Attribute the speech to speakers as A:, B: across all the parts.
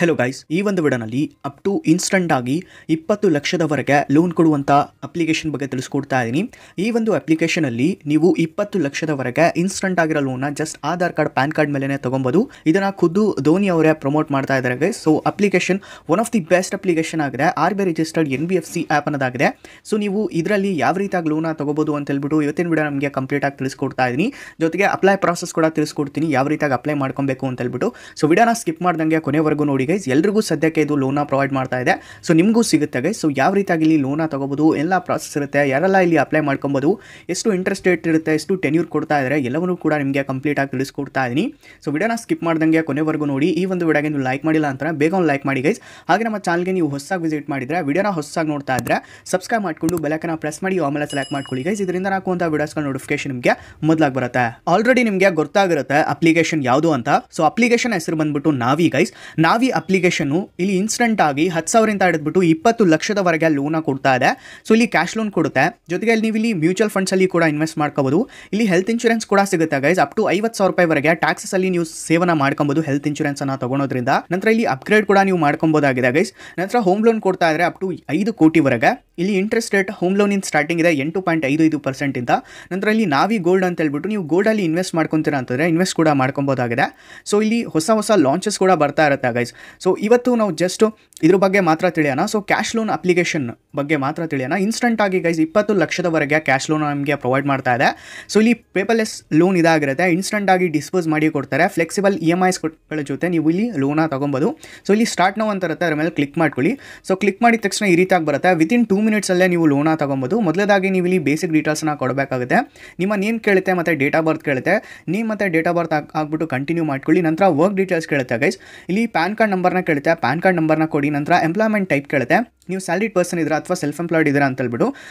A: hello guys ಈ ಒಂದು ವಿಡನಲ್ಲಿ up to instant ಆಗಿ ಇಪ್ಪತ್ತು ಲಕ್ಷದವರೆಗೆ ಲೋನ್ ಕೊಡುವಂಥ ಅಪ್ಲಿಕೇಶನ್ ಬಗ್ಗೆ ತಿಳಿಸ್ಕೊಡ್ತಾ ಇದ್ದೀನಿ ಈ ಒಂದು ಅಪ್ಲಿಕೇಶನಲ್ಲಿ ನೀವು ಇಪ್ಪತ್ತು ಲಕ್ಷದವರೆಗೆ ಇನ್ಸ್ಟಂಟ್ ಆಗಿರೋ ಲೋನ್ನ just Aadhaar card PAN card ಮೇಲೇ ತೊಗೊಬೋದು ಇದನ್ನು ಖುದ್ದು ಧೋನಿ ಅವರೇ ಪ್ರಮೋಟ್ ಮಾಡ್ತಾ ಇದ್ದಾರೆ guys so application one of the best application ಆಗಿದೆ R B registered N B F C app ಅನ್ನೋದಾಗಿದೆ ಸೊ ನೀವು ಇದರಲ್ಲಿ ಯಾವ ರೀತಿಯಾಗಿ ಲೋನ ತಗೋಬೋದು ಅಂತ ಹೇಳ್ಬಿಟ್ಟು ಇವತ್ತಿನ ವಿಡಿಯೋ ನಮಗೆ ಕಂಪ್ಲೀಟ್ ಆಗಿ ತಿಳಿಸ್ಕೊಡ್ತಾ ಇದ್ದೀನಿ ಜೊತೆಗೆ ಅಪ್ಲೈ ಪ್ರಾಸೆಸ್ ಕೂಡ ತಿಳಿಸ್ಕೊಡ್ತೀನಿ ಯಾವ ರೀತಿಯಾಗಿ ಅಪ್ಲೈ ಮಾಡ್ಕೊಬೇಕು ಅಂತ ಹೇಳ್ಬಿಟ್ಟು ಸೊ ವಿಡಿಯೋನ ಸ್ಕಿಪ್ ಮಾಡ್ದಂಗೆ ಕೊನೆವರೆಗೂ ನೋಡಿ ಗೈಸ್ ಎಲ್ರಿಗೂ ಸದ್ಯಕ್ಕೆ ಇದು ಲೋನ ಪ್ರೊವೈಡ್ ಮಾಡ್ತಾ ಇದೆ ಸೊ ನಿಮಗೂ ಸಿಗುತ್ತೆ ಗೈಸ್ ಸೊ ಯಾವ ರೀತಿಯಾಗಿ ಇಲ್ಲಿ ಲೋನ ತಗೋಬೋದು ಎಲ್ಲ ಪ್ರಾಸೆಸ್ ಇರುತ್ತೆ ಯಾರೆಲ್ಲ ಇಲ್ಲಿ ಅಪ್ಲೈ ಮಾಡ್ಕೊಬೋದು ಎಷ್ಟು ಇಂಟ್ರೆಸ್ಟ್ ರೇಟ್ ಇರುತ್ತೆ ಎಷ್ಟು ಟೆನ್ಯೂರ್ ಕೊಡ್ತಾ ಇದ್ದಾರೆ ಎಲ್ಲವನ್ನೂ ಕೂಡ ನಿಮಗೆ ಆಗಿ ತಿಳಿಸ್ಕೊಡ್ತಾ ಇದ್ದೀನಿ ಸೊ ವಿಡಿಯೋನ ಸ್ಕಿಪ್ ಮಾಡ್ದಂಗೆ ಕೊನೆವರೆಗೂ ನೋಡಿ ಈ ಒಂದು ವಿಡಿಯೋಗೆ ನೀವು ಲೈಕ್ ಮಾಡಿಲ್ಲ ಅಂತ ಬೇಗ ಒಂದು ಲೈಕ್ ಮಾಡಿ ಗೈಸ್ ಹಾಗೆ ನಮ್ಮ ಚಾನಲ್ಗೆ ನೀವು ಹೊಸಾಗಿ ವಿಸಿಟ್ ಮಾಡಿದರೆ ವಿಡಿಯೋನ ಹೊಸಾಗಿ ನೋಡ್ತಾ ಇದ್ದರೆ ಸಬ್ಸ್ಕ್ರೈಬ್ ಮಾಡಿಕೊಂಡು ಬೆಲಕನ ಪ್ರೆಸ್ ಮಾಡಿ ಆಮೇಲೆ ಸೆಲೆಕ್ಟ್ ಮಾಡ್ಕೊಳ್ಳಿ ಗೈಸ್ ಇದರಿಂದ ಹಾಕುವಂಥ ವಿಡಿಯೋಸ್ಗಳ ನೋಟಿಫಿಕೇಶನ್ ನಿಮಗೆ ಮೊದಲಾಗಿ ಬರುತ್ತೆ ಆಲ್ರೆಡಿ ನಿಮಗೆ ಗೊತ್ತಾಗಿರುತ್ತೆ ಅಪ್ಲಿಕೇಶನ್ ಯಾವುದು ಅಂತ ಸೊ ಅಪ್ಲಿಕೇಶನ್ ಹೆಸರು ಬಂದ್ಬಿಟ್ಟು ನಾವಿ ಗೈಸ್ ನಾವಿ ಅಪ್ಲಿಕೇಶನ್ ಇಲ್ಲಿ ಇನ್ಸ್ಟೆಂಟ್ ಆಗಿ ಹತ್ತು ಸಾವಿರದಿಂದ ಹಿಡಿದ್ಬಿಟ್ಟು ಇಪ್ಪತ್ತು ಲಕ್ಷದವರೆಗೆ ಲೋನ್ ಕೊಡ್ತಾ ಇದೆ ಸೊ ಇಲ್ಲಿ ಕ್ಯಾಶ್ ಲೋನ್ ಕೊಡುತ್ತೆ ಜೊತೆಗೆ ನೀವು ಇಲ್ಲಿ ಮ್ಯೂಚುವಲ್ ಫಂಡ್ಸ್ ಅಲ್ಲಿ ಕೂಡ ಇನ್ವೆಸ್ಟ್ ಮಾಡ್ಕೋಬಹುದು ಇಲ್ಲಿ ಹೆಲ್ತ್ ಇನ್ಶೂರೆನ್ಸ್ ಕೂಡ ಸಿಗುತ್ತೆ ಗೈಸ್ ಅಪ್ ಟು ಐವತ್ತು ಸಾವಿರ ವರೆಗೆ ಟ್ಯಾಕ್ಸಸ್ ಅಲ್ಲಿ ನೀವು ಸೇವನ ಮಾಡ್ಕೊಬಹುದು ಹೆಲ್ತ್ ಇನ್ಶೂರೆನ್ಸ್ ಅನ್ನ ತಗೊಳೋದ್ರಿಂದ ನಂತರ ಇಲ್ಲಿ ಅಪ್ಗ್ರೇಡ್ ಕೂಡ ನೀವು ಮಾಡ್ಕೊಬೋದಾಗಿದೆ ಗೈಸ್ ನಂತರ ಹೋಮ್ ಲೋನ್ ಕೊಡ್ತಾ ಇದ್ರೆ ಅಪ್ ಟು ಐದು ಕೋಟಿವರೆಗೆ ಇಲ್ಲಿ interest rate home loan in starting ಇದೆ ಎಂಟು ಪಾಯಿಂಟ್ ಐದು ಐದು ಪರ್ಸೆಂಟ್ ಇಂದ ನಂತರ ಇಲ್ಲಿ ನಾವಿ ಗೋಲ್ಡ್ ಅಂತ ಹೇಳ್ಬಿಟ್ಟು ನೀವು ಗೋಲ್ಡ್ ಅಲ್ಲಿ ಇನ್ವೆಸ್ಟ್ ಮಾಡ್ಕೊಂತೀರಾ ಅಂತಂದ್ರೆ ಇನ್ವೆಸ್ಟ್ ಕೂಡ ಮಾಡ್ಕೊಬೋದಾಗಿದೆ ಸೊ ಇಲ್ಲಿ ಹೊಸ ಹೊಸ ಲಾಂಚಸ್ ಕೂಡ ಬರ್ತಾ ಇರುತ್ತೆ ಗೈಸ್ ಸೊ ಇವತ್ತು ನಾವು ಜಸ್ಟ್ ಇದ್ರ ಬಗ್ಗೆ ಮಾತ್ರ ತಿಳಿಯೋಣ ಸೊ ಕ್ಯಾಶ್ ಲೋನ್ ಅಪ್ಲಿಕೇಶನ್ ಬಗ್ಗೆ ಮಾತ್ರ ತಿಳಿಯೋಣ ಇನ್ಸ್ಟೆಂಟ್ ಆಗಿ ಗೈಸ್ ಇಪ್ಪತ್ತು ಲಕ್ಷದವರೆಗೆ ಕ್ಯಾಶ್ ಲೋನ್ ನಮಗೆ ಪ್ರೊವೈಡ್ ಮಾಡ್ತಾ ಇದೆ ಸೊ ಇಲ್ಲಿ ಪೇಪರ್ಲೆಸ್ ಲೋನ್ ಇದಾಗಿರುತ್ತೆ ಇನ್ಸ್ಟೆಂಟ್ ಆಗಿ ಡಿಸ್ಪೋಸ್ ಮಾಡಿ ಕೊಡ್ತಾರೆ ಫ್ಲೆಕ್ಸಿಬಲ್ ಇ ಎಮ್ ಐಸ್ಗಳ ಜೊತೆ ನೀವು ಇಲ್ಲಿ ಲೋನ ತೊಗೊಬೋದು ಸೊ ಇಲ್ಲಿ ಸ್ಟಾರ್ಟ್ ನೋವು ಅಂತ ಇರುತ್ತೆ ಅದ್ರ ಮೇಲೆ ಕ್ಲಿಕ್ ಮಾಡ್ಕೊಳ್ಳಿ ಸೊ ಕ್ಲಿಕ್ ಮಾಡಿದ ತಕ್ಷಣ ಈ ರೀತಿಯಾಗಿ ಬರುತ್ತೆ ವಿತಿನ್ ಟೂ ಮಿನಿಟ್ಸಲ್ಲೇ ನೀವು ಲೋನ ತೊಗೊಬೋದು ಮೊದಲದಾಗಿ ನೀವು ಇಲ್ಲಿ ಬೇಸಿಕ್ ಡೀಟೇಲ್ಸ್ನ ಕೊಡಬೇಕಾಗುತ್ತೆ ನಿಮ್ಮ ನೇಮ್ ಕೇಳುತ್ತೆ ಮತ್ತು ಡೇಟ್ ಆಫ್ ಬರ್ತ್ ಕೇಳುತ್ತೆ ನೀವು ಮತ್ತು ಡೇಟ್ ಆಫ್ ಬರ್ತ್ ಆಗ್ಬಿಟ್ಟು ಕಂಟಿನ್ಯೂ ಮಾಡ್ಕೊಳ್ಳಿ ನಂತರ ವರ್ಕ್ ಡೀಟೇಲ್ಸ್ ಕೇಳುತ್ತೆ ಗೈಸ್ ಇಲ್ಲಿ ಪ್ಯಾನ್ ಕಾರ್ಡ್ ಕಾರ್ಡ್ ನಂಬರ್ನ ಕೇಳುತ್ತೆ ಪ್ಯಾನ್ ಕಾರ್ಡ್ ನಂಬರ್ನ ಕೊಡಿ ನಂತರ ಎಂಪ್ಲಾಯ್ಮೆಂಟ್ ಟೈಪ್ ಕೇಳುತ್ತೆ ನೀವು ಸ್ಯಾಲ್ರಿಡ್ ಪರ್ಸನ್ ಇದ್ದೀರಾ ಅಥವಾ ಸೆಲ್ಫ್ ಎಂಪ್ಲಾಯ್ಡ್ ಇದ್ದೀರಾ ಅಂತ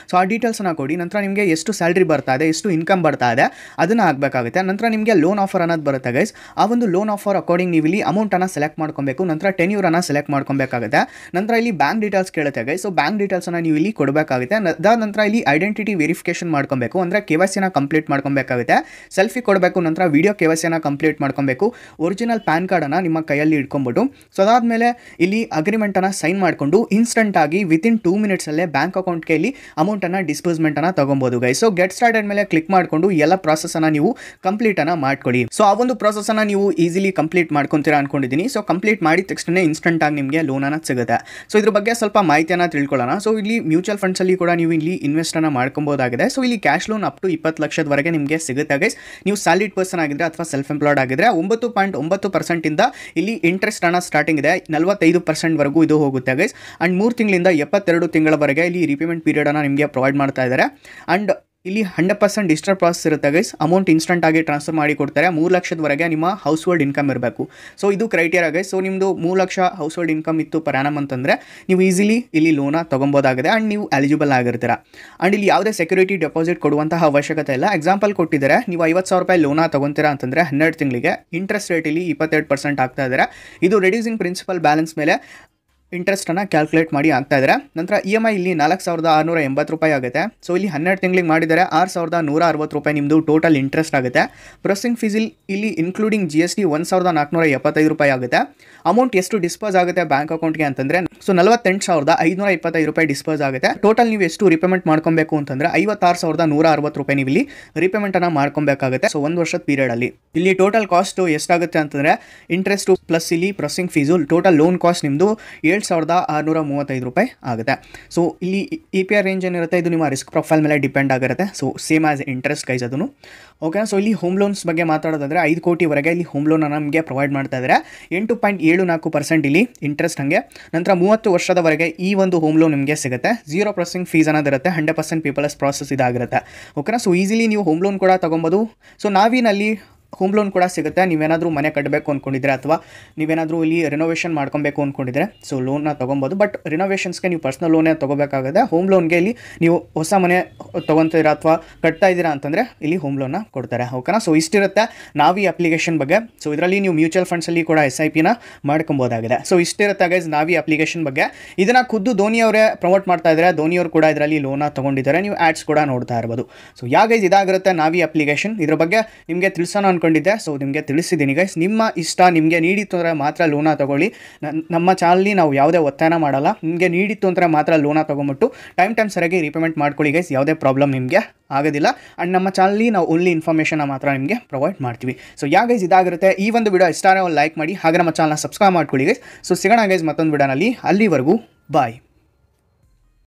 A: ಸೊ ಆ ಡೀಟೇಲ್ಸನ್ನ ಕೊಡಿ ನಂತರ ನಿಮಗೆ ಎಷ್ಟು ಸ್ಯಾಲ್ರಿ ಬರ್ತಾ ಇದೆ ಎಷ್ಟು ಇನ್ಕಮ್ ಬರ್ತಾ ಇದೆ ಅದನ್ನು ಆಗಬೇಕಾಗುತ್ತೆ ನಂತರ ನಿಮಗೆ ಲೋನ್ ಆಫರ್ ಅನ್ನೋದು ಬರುತ್ತೆ ಗೈಸ್ ಆ ಒಂದು ಲೋನ್ ಆಫರ್ ಅಕಾರ್ಡಿಂಗ್ ನೀವು ಇಲ್ಲಿ ಅಮೌಂಟನ್ನು ಸೆಲೆಕ್ಟ್ ಮಾಡ್ಕೊಬೇಕು ನಂತರ ಟೆನ್ಯೂರನ್ನು ಸೆಲೆಕ್ಟ್ ಮಾಡ್ಕೊಬೇಕಾಗುತ್ತೆ ನಂತರ ಇಲ್ಲಿ ಬ್ಯಾಂಕ್ ಡೀಟೇಲ್ಸ್ ಕೇಳುತ್ತೆ ಗೈಸ್ ಸೊ ಬ್ಯಾಂಕ್ ಡೀಟೇಲ್ಸನ್ನು ನೀವು ಇಲ್ಲಿ ಕೊಡಬೇಕಾಗುತ್ತೆ ಅದಾದ ನಂತರ ಇಲ್ಲಿ ಐಡೆಂಟಿಟಿ ವೆರಿಫಿಕೇಶನ್ ಮಾಡ್ಕೊಬೇಕು ಅಂದರೆ ಕೆ ವೈ ಕಂಪ್ಲೀಟ್ ಮಾಡ್ಕೊಬೇಕಾಗುತ್ತೆ ಸೆಲ್ಫಿ ಕೊಡಬೇಕು ನಂತರ ವೀಡಿಯೋ ಕೆ ವೈ ಕಂಪ್ಲೀಟ್ ಮಾಡ್ಕೊಬೇಕು ಒರಿಜಿನಲ್ ಪ್ಯಾನ್ ಕಾರ್ಡನ್ನು ನಿಮ್ಮ ಕೈಯಲ್ಲಿ ಇಟ್ಕೊಂಬಿಟ್ಟು ಸೊ ಮೇಲೆ ಇಲ್ಲಿ ಅಗ್ರಿಮೆಂಟನ್ನು ಸೈನ್ ಮಾಡಿಕೊಂಡು ಇನ್ಸ್ಟೆಂಟ್ ಆಗಿ ವಿತಿನ್ ಟೂ ಅಲ್ಲಿ ಬ್ಯಾಂಕ್ ಅಮೌಂಟ್ ಇಲ್ಲಿ ಅಮೌಂಟನ್ನು ಅನ್ನ ತೊಗೊಬೋದು ಗೈಸ್ ಸೊ ಗೆಟ್ ಸ್ಟಾರ್ಟೆಡ್ ಮೇಲೆ ಕ್ಲಿಕ್ ಮಾಡಿಕೊಂಡು ಎಲ್ಲ ಅನ್ನ ನೀವು ಕಂಪ್ಲೀಟ್ ಅನ್ನ ಮಾಡ್ಕೊಳ್ಳಿ ಸೊ ಆ ಒಂದು ಪ್ರಾಸೆಸನ್ನು ನೀವು ಈಸಿಲಿ ಕಂಪ್ಲೀಟ್ ಮಾಡ್ಕೊಂತೀರಾ ಅನ್ಕೊಂಡಿದ್ದೀನಿ ಸೊ ಕಂಪ್ಲೀಟ್ ಮಾಡಿದ ತಕ್ಷಣ ಇನ್ಸ್ಟೆಂಟ್ ಆಗಿ ನಿಮಗೆ ಲೋನನ್ನು ಸಿಗುತ್ತೆ ಸೊ ಇದ್ರ ಬಗ್ಗೆ ಸ್ವಲ್ಪ ಮಾಹಿತಿಯನ್ನು ತಿಳ್ಕೊಳ್ಳೋಣ ಸೊ ಇಲ್ಲಿ ಮ್ಯೂಚುವಲ್ ಅಲ್ಲಿ ಕೂಡ ನೀವು ಇಲ್ಲಿ ಇನ್ವೆಸ್ಟ್ ಅನ್ನ ಮಾಡ್ಕೊಬೋದಾಗಿದೆ ಸೊ ಇಲ್ಲಿ ಕ್ಯಾಶ್ ಲೋನ್ ಅಪ್ ಟು ಇಪ್ಪತ್ತು ಲಕ್ಷದವರೆಗೆ ನಿಮಗೆ ಸಿಗುತ್ತೆ ಗೈಸ್ ನೀವು ಸ್ಯಾಲಿಡ್ ಪರ್ಸನ್ ಆಗಿದ್ರೆ ಅಥವಾ ಸೆಲ್ಫ್ ಎಂಪ್ಲಾಯ್ಡ್ ಆಗಿದ್ರೆ ಒಂಬತ್ತು ಪಾಯಿಂಟ್ ಒಂಬತ್ತು ಇಂದ ಇಲ್ಲಿ ಇಂಟ್ರೆಸ್ಟ್ ಅನ್ನ ಸ್ಟಾರ್ಟಿಂಗ್ ಇದೆ ನಲವತ್ತೈದು ವರೆಗೂ ಇದು ಹೋಗುತ್ತೆ ಗೈಸ್ ಆ್ಯಂಡ್ ಮೂರು ತಿಂಗಳಿಂದ ಇಪ್ಪತ್ತರಿಂದ ಎಪ್ಪತ್ತೆರಡು ತಿಂಗಳವರೆಗೆ ಇಲ್ಲಿ ರಿಪೇಮೆಂಟ್ ಪೀರಿಯಡನ್ನು ನಿಮಗೆ ಪ್ರೊವೈಡ್ ಮಾಡ್ತಾ ಇದ್ದಾರೆ ಆ್ಯಂಡ್ ಇಲ್ಲಿ ಹಂಡ್ರೆಡ್ ಪರ್ಸೆಂಟ್ ಡಿಜಿಟಲ್ ಪ್ರಾಸೆಸ್ ಇರುತ್ತೆ ಗೈಸ್ ಅಮೌಂಟ್ ಇನ್ಸ್ಟೆಂಟ್ ಆಗಿ ಟ್ರಾನ್ಸ್ಫರ್ ಮಾಡಿ ಕೊಡ್ತಾರೆ ಮೂರು ಲಕ್ಷದವರೆಗೆ ನಿಮ್ಮ ಹೌಸ್ ಹೋಲ್ಡ್ ಇನ್ಕಮ್ ಇರಬೇಕು ಸೊ ಇದು ಕ್ರೈಟೇರಿಯಾ ಗೈಸ್ ಸೊ ನಿಮ್ಮದು ಮೂರು ಲಕ್ಷ ಹೌಸ್ ಹೋಲ್ಡ್ ಇನ್ಕಮ್ ಇತ್ತು ಪರ್ಯಾನಮ್ ಅಂತಂದರೆ ನೀವು ಈಸಿಲಿ ಇಲ್ಲಿ ಲೋನ ತೊಗೊಬೋದಾಗಿದೆ ಆ್ಯಂಡ್ ನೀವು ಎಲಿಜಿಬಲ್ ಆಗಿರ್ತೀರ ಆ್ಯಂಡ್ ಇಲ್ಲಿ ಯಾವುದೇ ಸೆಕ್ಯೂರಿಟಿ ಡೆಪಾಸಿಟ್ ಕೊಡುವಂತಹ ಅವಶ್ಯಕತೆ ಇಲ್ಲ ಎಕ್ಸಾಂಪಲ್ ಕೊಟ್ಟಿದ್ದಾರೆ ನೀವು ಐವತ್ತು ಸಾವಿರ ರೂಪಾಯಿ ಲೋನ ತೊಗೊತೀರಾ ಅಂತಂದರೆ ಹನ್ನೆರಡು ತಿಂಗಳಿಗೆ ಇಂಟ್ರೆಸ್ಟ್ ರೇಟ್ ಇಲ್ಲಿ ಇಪ್ಪತ್ತೆರಡು ಪರ್ಸೆಂಟ್ ಆಗ್ತಾ ಇದ್ದಾರೆ ಇದು ರೆಡ್ಯೂಸಿಂಗ್ ಪ್ರಿನ್ಸಿಪಲ್ ಬ್ಯಾಲೆನ್ಸ್ ಮೇಲೆ ಇಂಟ್ರೆಸ್ಟನ್ನು ಕ್ಯಾಲ್ಕುಲೇಟ್ ಮಾಡಿ ಆಗ್ತಾ ಇದ್ರೆ ನಂತರ ಇ ಎಮ್ ಐ ಇಲ್ಲಿ ನಾಲ್ಕು ಸಾವಿರದ ಆರುನೂರ ಎಂಬತ್ತು ರೂಪಾಯಿ ಆಗುತ್ತೆ ಸೊ ಇಲ್ಲಿ ಹನ್ನೆರಡು ತಿಂಗಳಿಗೆ ಮಾಡಿದರೆ ಆರು ಸಾವಿರದ ನೂರ ಅರವತ್ತು ರೂಪಾಯಿ ನಿಮ್ಮದು ಟೋಟಲ್ ಇಂಟ್ರೆಸ್ಟ್ ಆಗುತ್ತೆ ಪ್ರೊಸೆಸಿಂಗ್ ಫೀಸ್ ಇಲ್ಲಿ ಇನ್ಕ್ಲೂಡಿಂಗ್ ಜಿ ಎಸ್ ಟಿ ಒಂದು ಸಾವಿರದ ನಾಲ್ಕುನೂರ ಎಪ್ಪತ್ತೈದು ರೂಪಾಯಿ ಆಗುತ್ತೆ ಅಮೌಂಟ್ ಎಷ್ಟು ಡಿಸ್ಪೋಸ್ ಆಗುತ್ತೆ ಬ್ಯಾಂಕ್ ಅಕೌಂಟ್ಗೆ ಅಂತಂದರೆ ಸೊ ನಲವತ್ತೆಂಟು ಸಾವಿರದ ಐದುನೂರ ಇಪ್ಪತ್ತೈದು ರೂಪಾಯಿ ಡಿಸ್ಪೋಸ್ ಆಗುತ್ತೆ ಟೋಟಲ್ ನೀವು ಎಷ್ಟು ರಿಪೇಮೆಂಟ್ ಮಾಡ್ಕೊಬೇಕು ಅಂತಂದರೆ ಐವತ್ತಾರು ಸಾವಿರದ ನೂರ ಅರವತ್ತು ರೂಪಾಯಿ ನೀವು ಇಲ್ಲಿ ರಿಪೇಮೆಂಟನ್ನು ಮಾಡ್ಕೊಬೇಕಾಗುತ್ತೆ ಸೊ ಒಂದು ವರ್ಷದ ಅಲ್ಲಿ ಇಲ್ಲಿ ಟೋಟಲ್ ಕಾಸ್ಟು ಎಷ್ಟಾಗುತ್ತೆ ಅಂತಂದರೆ ಇಂಟ್ರೆಸ್ಟು ಪ್ಲಸ್ ಇಲ್ಲಿ processing fees total loan cost ನಿಮ್ಮದು ಎರಡು ಸಾವಿರದ ಆರುನೂರ ಮೂವತ್ತೈದು ರೂಪಾಯಿ ಆಗುತ್ತೆ ಸೊ ಇಲ್ಲಿ ಇ ಪಿ ಆರ್ ರೇಂಜ್ ಏನಿರುತ್ತೆ ಇದು ನಿಮ್ಮ ರಿಸ್ಕ್ ಪ್ರೊಫೈಲ್ ಮೇಲೆ ಡಿಪೆಂಡ್ ಆಗಿರುತ್ತೆ ಸೊ ಸೇಮ್ ಆ್ಯಸ್ ಇಂಟ್ರೆಸ್ಟ್ ಕೈಸ್ ಅದನ್ನು ಓಕೆ ಸೊ ಇಲ್ಲಿ ಹೋಮ್ ಲೋನ್ಸ್ ಬಗ್ಗೆ ಮಾತಾಡೋದಾದರೆ ಐದು ಕೋಟಿವರೆಗೆ ಇಲ್ಲಿ ಹೋಮ್ ಲೋನನ್ನು ನಮಗೆ ಪ್ರೊವೈಡ್ ಮಾಡ್ತಾ ಇದ್ದಾರೆ ಎಂಟು ಪಾಯಿಂಟ್ ಏಳು ನಾಲ್ಕು ಪರ್ಸೆಂಟ್ ಇಲ್ಲಿ ಇಂಟ್ರೆಸ್ಟ್ ಹಾಗೆ ನಂತರ ಮೂವತ್ತು ವರ್ಷದವರೆಗೆ ಈ ಒಂದು ಹೋಮ್ ಲೋನ್ ನಿಮಗೆ ಸಿಗುತ್ತೆ ಜೀರೋ ಪ್ರೊಸೆಸಿಂಗ್ ಫೀಸ್ ಅನ್ನೋದಿರುತ್ತೆ ಹಂಡ್ರೆಡ್ ಪರ್ಸೆಂಟ್ ಪೀಪಲ್ಸ್ ಪ್ರಾಸೆಸ್ ಇದಾಗಿರುತ್ತೆ ಓಕೆನಾ ಸೊ ಈಸಿಲಿ ನೀವು ಹೋಮ್ ಲೋನ್ ಕೂಡ ತೊಗೊಬೋದು ಸೊ ನಾವಿನಲ್ಲಿ ಹೋಮ್ ಲೋನ್ ಕೂಡ ಸಿಗುತ್ತೆ ನೀವೇನಾದರೂ ಮನೆ ಕಟ್ಟಬೇಕು ಅಂದ್ಕೊಂಡಿದ್ರೆ ಅಥವಾ ನೀವೇನಾದರೂ ಇಲ್ಲಿ ರಿನೋವೇಷನ್ ಮಾಡ್ಕೊಬೇಕು ಅಂದ್ಕೊಂಡಿದ್ರೆ ಸೊ ಲೋನ್ನ ತೊಗೊಬೋದು ಬಟ್ ರಿನೋವೇಷನ್ಸ್ಗೆ ನೀವು ಪರ್ಸ್ನಲ್ ಲೋನೇ ತೊಗೋಬೇಕಾಗುತ್ತೆ ಹೋಮ್ ಲೋನ್ಗೆ ಇಲ್ಲಿ ನೀವು ಹೊಸ ಮನೆ ತೊಗೊತೀರಾ ಅಥವಾ ಕಟ್ತಾ ಇದ್ದೀರಾ ಅಂತಂದರೆ ಇಲ್ಲಿ ಹೋಮ್ ಲೋನ್ನ ಕೊಡ್ತಾರೆ ಓಕೆನಾ ಸೊ ಇಷ್ಟಿರುತ್ತೆ ನಾವೀ ಅಪ್ಲಿಕೇಶನ್ ಬಗ್ಗೆ ಸೊ ಇದರಲ್ಲಿ ನೀವು ಮ್ಯೂಚುವಲ್ ಫಂಡ್ಸಲ್ಲಿ ಕೂಡ ಎಸ್ ಐ ಪಿನ ಮಾಡ್ಕೊಬೋದಾಗಿದೆ ಸೊ ಇಷ್ಟಿರುತ್ತೆ ಗೈಸ್ ನಾವೀ ಅಪ್ಲಿಕೇಶನ್ ಬಗ್ಗೆ ಇದನ್ನು ಖುದ್ದು ಧೋನಿಯವರೇ ಪ್ರಮೋಟ್ ಮಾಡ್ತಾ ಇದ್ದಾರೆ ಧೋನಿಯವರು ಕೂಡ ಇದರಲ್ಲಿ ಲೋನ ತೊಗೊಂಡಿದ್ದಾರೆ ನೀವು ಆ್ಯಡ್ಸ್ ಕೂಡ ನೋಡ್ತಾ ಇರ್ಬೋದು ಸೊ ಗೈಸ್ ಇದಾಗಿರುತ್ತೆ ನಾವೀ ಅಪ್ಲಿಕೇಶನ್ ಇದ್ರ ಬಗ್ಗೆ ನಿಮಗೆ ತಿಳಿಸೋಣ ಅಂದ್ಕೊಂಡಿದ್ದೆ ಸೊ ನಿಮಗೆ ತಿಳಿಸಿದ್ದೀನಿ ಗೈಸ್ ನಿಮ್ಮ ಇಷ್ಟ ನಿಮಗೆ ನೀಡಿತ್ತು ಅಂದರೆ ಮಾತ್ರ ಲೋನ ತೊಗೊಳ್ಳಿ ನಮ್ಮ ಚಾನಲ್ಲಿ ನಾವು ಯಾವುದೇ ಒತ್ತಾಯನ ಮಾಡಲ್ಲ ನಿಮಗೆ ನೀಡಿತ್ತು ಅಂದರೆ ಮಾತ್ರ ಲೋನ ತೊಗೊಂಬಿಟ್ಟು ಟೈಮ್ ಟೈಮ್ ಸರಿಯಾಗಿ ರೀಪೇಮೆಂಟ್ ಮಾಡ್ಕೊಳ್ಳಿ ಗೈಸ್ ಯಾವುದೇ ಪ್ರಾಬ್ಲಮ್ ನಿಮಗೆ ಆಗೋದಿಲ್ಲ ಆ್ಯಂಡ್ ನಮ್ಮ ಚಾನಲ್ಲಿ ನಾವು ಓನ್ಲಿ ಇನ್ಫಾರ್ಮೇಷನ್ನ ಮಾತ್ರ ನಿಮಗೆ ಪ್ರೊವೈಡ್ ಮಾಡ್ತೀವಿ ಸೊ ಯಾ ಗೈಸ್ ಇದಾಗಿರುತ್ತೆ ಈ ಒಂದು ವಿಡಿಯೋ ಇಷ್ಟ ಲೈಕ್ ಮಾಡಿ ಹಾಗೆ ನಮ್ಮ ಚಾನಲ್ನ ಸಬ್ಸ್ಕ್ರೈಬ್ ಮಾಡ್ಕೊಳ್ಳಿ ಗೈಸ್ ಸೊ ಸಿಗೋಣ ಗೈಸ್ ಮತ್ತೊಂದು ವಿಡಿಯೋನಲ್ಲಿ ಅಲ್ಲಿವರೆಗೂ ಬಾಯ್